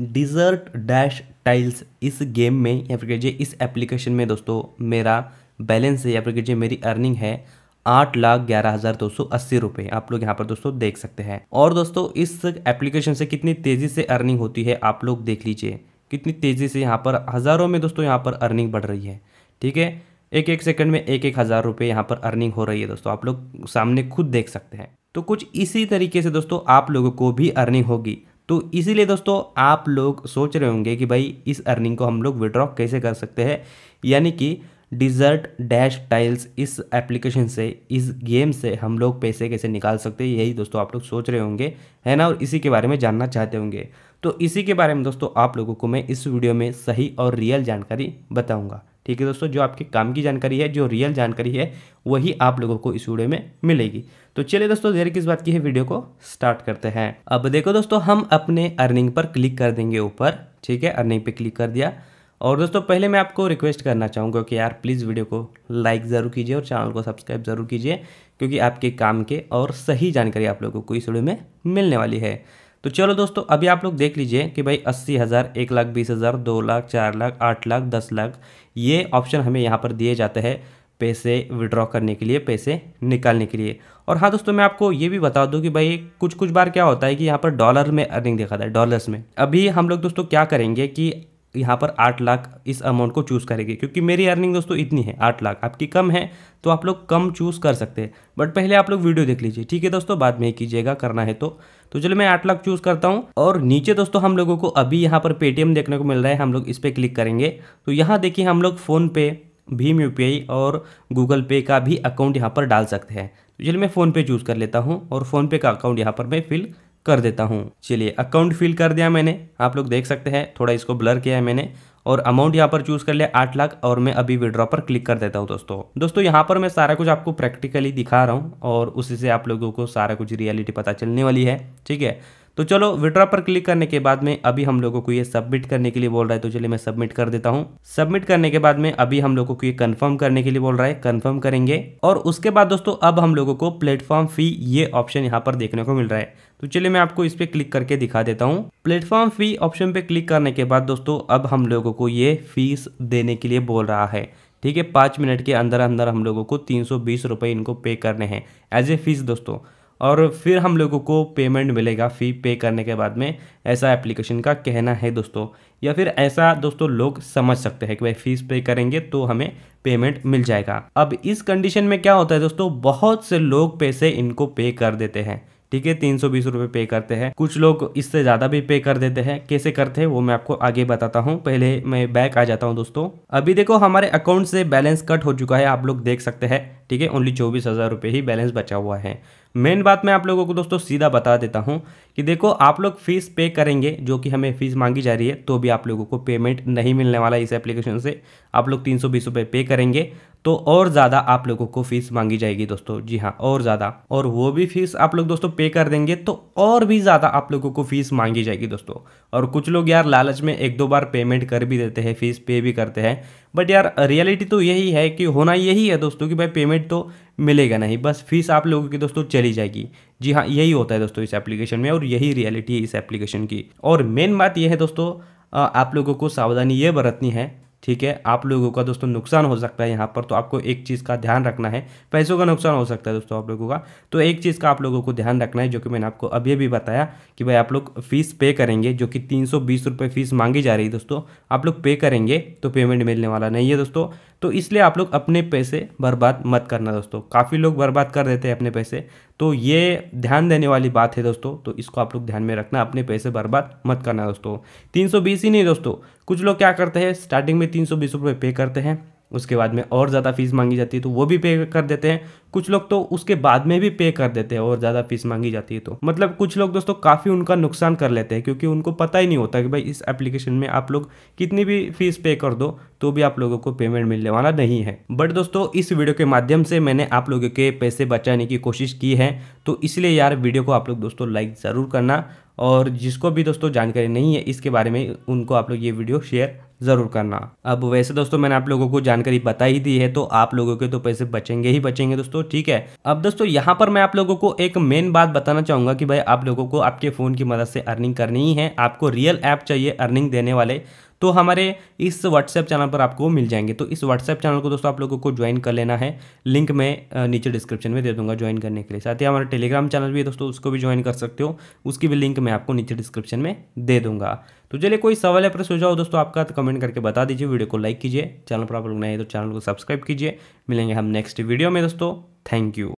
dessert dash tiles इस game में या फिर कहिए इस एप्लीकेशन में दोस्तों मेरा बैलेंस है या फिर कहिए मेरी अर्निंग है आठ लाख ग्यारह हज़ार दो सौ अस्सी रुपये आप लोग यहाँ पर दोस्तों देख सकते हैं और दोस्तों इस एप्लीकेशन से कितनी तेज़ी से अर्निंग होती है आप लोग देख लीजिए कितनी तेज़ी से यहाँ पर हज़ारों में दोस्तों यहाँ पर अर्निंग बढ़ रही है ठीक है एक एक सेकंड में एक एक हज़ार रुपये यहाँ पर अर्निंग हो रही है दोस्तों आप लोग सामने खुद देख सकते हैं तो कुछ इसी तरीके से दोस्तों आप लोगों को भी अर्निंग होगी तो इसीलिए दोस्तों आप लोग सोच रहे होंगे कि भाई इस अर्निंग को हम लोग विड्रॉ कैसे कर सकते हैं यानी कि डिजर्ट डैश टाइल्स इस एप्लीकेशन से इस गेम से हम लोग पैसे कैसे निकाल सकते हैं यही दोस्तों आप लोग सोच रहे होंगे है ना और इसी के बारे में जानना चाहते होंगे तो इसी के बारे में दोस्तों आप लोगों को मैं इस वीडियो में सही और रियल जानकारी बताऊंगा ठीक है दोस्तों जो आपके काम की जानकारी है जो रियल जानकारी है वही आप लोगों को इस वीडियो में मिलेगी तो चलिए दोस्तों देर किस बात की है वीडियो को स्टार्ट करते हैं अब देखो दोस्तों हम अपने अर्निंग पर क्लिक कर देंगे ऊपर ठीक है अर्निंग पे क्लिक कर दिया और दोस्तों पहले मैं आपको रिक्वेस्ट करना चाहूँगा कि यार प्लीज़ वीडियो को लाइक ज़रूर कीजिए और चैनल को सब्सक्राइब ज़रूर कीजिए क्योंकि आपके काम के और सही जानकारी आप लोगों को इस वीडियो में मिलने वाली है तो चलो दोस्तों अभी आप लोग देख लीजिए कि भाई अस्सी हज़ार एक लाख बीस हज़ार दो लाख चार लाख आठ लाख दस लाख ये ऑप्शन हमें यहाँ पर दिए जाते हैं पैसे विड्रॉ करने के लिए पैसे निकालने के लिए और हाँ दोस्तों मैं आपको ये भी बता दूं कि भाई कुछ कुछ बार क्या होता है कि यहाँ पर डॉलर में अर्निंग दिखाता है डॉलर्स में अभी हम लोग दोस्तों क्या करेंगे कि यहाँ पर आठ लाख इस अमाउंट को चूज़ करेगी क्योंकि मेरी अर्निंग दोस्तों इतनी है आठ लाख आपकी कम है तो आप लोग कम चूज़ कर सकते हैं बट पहले आप लोग वीडियो देख लीजिए ठीक है दोस्तों बाद में कीजिएगा करना है तो तो चलो मैं आठ लाख चूज़ करता हूँ और नीचे दोस्तों हम लोगों को अभी यहाँ पर पेटीएम देखने को मिल रहा है हम लोग इस पर क्लिक करेंगे तो यहाँ देखिए हम लोग फ़ोनपे भीम यू और गूगल पे का भी अकाउंट यहाँ पर डाल सकते हैं तो चलिए मैं फ़ोनपे चूज़ कर लेता हूँ और फ़ोनपे का अकाउंट यहाँ पर मैं फिल कर देता हूँ चलिए अकाउंट फिल कर दिया मैंने आप लोग देख सकते हैं थोड़ा इसको ब्लर किया है मैंने और अमाउंट यहाँ पर चूज कर लिया आठ लाख और मैं अभी विड्रॉ पर क्लिक कर देता हूँ दोस्तों दोस्तों यहाँ पर मैं सारा कुछ आपको प्रैक्टिकली दिखा रहा हूँ और उसी से आप लोगों को सारा कुछ रियलिटी पता चलने वाली है ठीक है तो चलो विड्रा पर क्लिक करने के बाद में अभी हम लोगों को ये सबमिट करने के लिए बोल रहा है तो चलिए मैं सबमिट कर देता हूँ सबमिट करने के बाद में अभी हम लोगों को ये कन्फर्म करने के लिए बोल रहा है कन्फर्म करेंगे और उसके बाद दोस्तों अब हम लोगों को प्लेटफॉर्म फी ये ऑप्शन यहाँ पर देखने को मिल रहा है तो चलिए मैं आपको इस पर क्लिक करके दिखा देता हूँ प्लेटफॉर्म फी ऑप्शन पे क्लिक करने के बाद दोस्तों अब हम लोगों को ये फीस देने के लिए बोल रहा है ठीक है पाँच मिनट के अंदर अंदर हम लोगों को तीन सौ बीस रुपये इनको पे करने हैं एज ए फीस दोस्तों और फिर हम लोगों को पेमेंट मिलेगा फ़ी पे करने के बाद में ऐसा एप्लीकेशन का कहना है दोस्तों या फिर ऐसा दोस्तों लोग समझ सकते हैं कि भाई फीस पे करेंगे तो हमें पेमेंट मिल जाएगा अब इस कंडीशन में क्या होता है दोस्तों बहुत से लोग पैसे इनको पे कर देते हैं ठीक है तीन सौ बीस रुपये पे करते हैं कुछ लोग इससे ज़्यादा भी पे कर देते हैं कैसे करते हैं वो मैं आपको आगे बताता हूँ पहले मैं बैक आ जाता हूँ दोस्तों अभी देखो हमारे अकाउंट से बैलेंस कट हो चुका है आप लोग देख सकते हैं ठीक है ओनली चौबीस हज़ार रुपये ही बैलेंस बचा हुआ है मेन बात मैं आप लोगों को दोस्तों सीधा बता देता हूँ कि देखो आप लोग फीस पे करेंगे जो कि हमें फ़ीस मांगी जा रही है तो भी आप लोगों को पेमेंट नहीं मिलने वाला इस एप्लीकेशन से आप लोग तीन सौ बीस रुपये पे करेंगे तो और ज़्यादा आप लोगों को फीस मांगी जाएगी दोस्तों जी हाँ और ज़्यादा और वो भी फीस आप लोग दोस्तों पे कर देंगे तो और भी ज़्यादा आप लोगों को फीस मांगी जाएगी दोस्तों और कुछ लोग यार लालच में एक दो बार पेमेंट कर भी देते हैं फीस पे भी करते हैं बट यार रियलिटी तो यही है कि होना यही है दोस्तों कि भाई पेमेंट तो मिलेगा नहीं बस फीस आप लोगों की दोस्तों चली जाएगी जी हाँ यही होता है दोस्तों इस एप्लीकेशन में और यही रियलिटी है इस एप्लीकेशन की और मेन बात यह है दोस्तों आप लोगों को सावधानी ये बरतनी है ठीक है आप लोगों का दोस्तों नुकसान हो सकता है यहाँ पर तो आपको एक चीज़ का ध्यान रखना है पैसों का नुकसान हो सकता है दोस्तों आप लोगों का तो एक चीज़ का आप लोगों को ध्यान रखना है जो कि मैंने आपको अभी अभी बताया कि भाई आप लोग फीस पे करेंगे जो कि तीन सौ फीस मांगी जा रही है दोस्तों आप लोग पे करेंगे तो पेमेंट मिलने वाला नहीं है दोस्तों तो इसलिए आप लोग अपने पैसे बर्बाद मत करना दोस्तों काफ़ी लोग बर्बाद कर देते हैं अपने पैसे तो ये ध्यान देने वाली बात है दोस्तों तो इसको आप लोग ध्यान में रखना अपने पैसे बर्बाद मत करना दोस्तों तीन ही नहीं दोस्तों कुछ लोग क्या करते हैं स्टार्टिंग में तीन सौ पे करते हैं उसके बाद में और ज़्यादा फीस मांगी जाती है तो वो भी पे कर देते हैं कुछ लोग तो उसके बाद में भी पे कर देते हैं और ज़्यादा फीस मांगी जाती है तो मतलब कुछ लोग दोस्तों काफ़ी उनका नुकसान कर लेते हैं क्योंकि उनको पता ही नहीं होता कि भाई इस एप्लीकेशन में आप लोग कितनी भी फीस पे कर दो तो भी आप लोगों को पेमेंट मिलने वाला नहीं है बट दोस्तों इस वीडियो के माध्यम से मैंने आप लोगों के पैसे बचाने की कोशिश की है तो इसलिए यार वीडियो को आप लोग दोस्तों लाइक ज़रूर करना और जिसको भी दोस्तों जानकारी नहीं है इसके बारे में उनको आप लोग ये वीडियो शेयर ज़रूर करना अब वैसे दोस्तों मैंने आप लोगों को जानकारी बता ही दी है तो आप लोगों के तो पैसे बचेंगे ही बचेंगे दोस्तों दोस्तों ठीक है अब दोस्तों यहाँ पर मैं आप लोगों को एक मेन बात बताना चाहूंगा कि भाई आप लोगों को आपके फ़ोन की मदद से अर्निंग करनी ही है आपको रियल ऐप चाहिए अर्निंग देने वाले तो हमारे इस व्हाट्सएप चैनल पर आपको मिल जाएंगे तो इस व्हाट्सएप चैनल को दोस्तों आप लोगों को ज्वाइन कर लेना है लिंक मैं नीचे डिस्क्रिप्शन में दे दूंगा ज्वाइन करने के लिए साथ ही हमारा टेलीग्राम चैनल भी है दोस्तों उसको भी ज्वाइन कर सकते हो उसकी भी लिंक मैं आपको नीचे डिस्क्रिप्शन में दे दूंगा तो चलिए कोई सवाल या प्रश्न हो दोस्तों आपका तो कमेंट करके बता दीजिए वीडियो को लाइक कीजिए चैनल पर आप लोग नए तो चैनल को सब्सक्राइब कीजिए मिलेंगे हम नेक्स्ट वीडियो में दोस्तों थैंक यू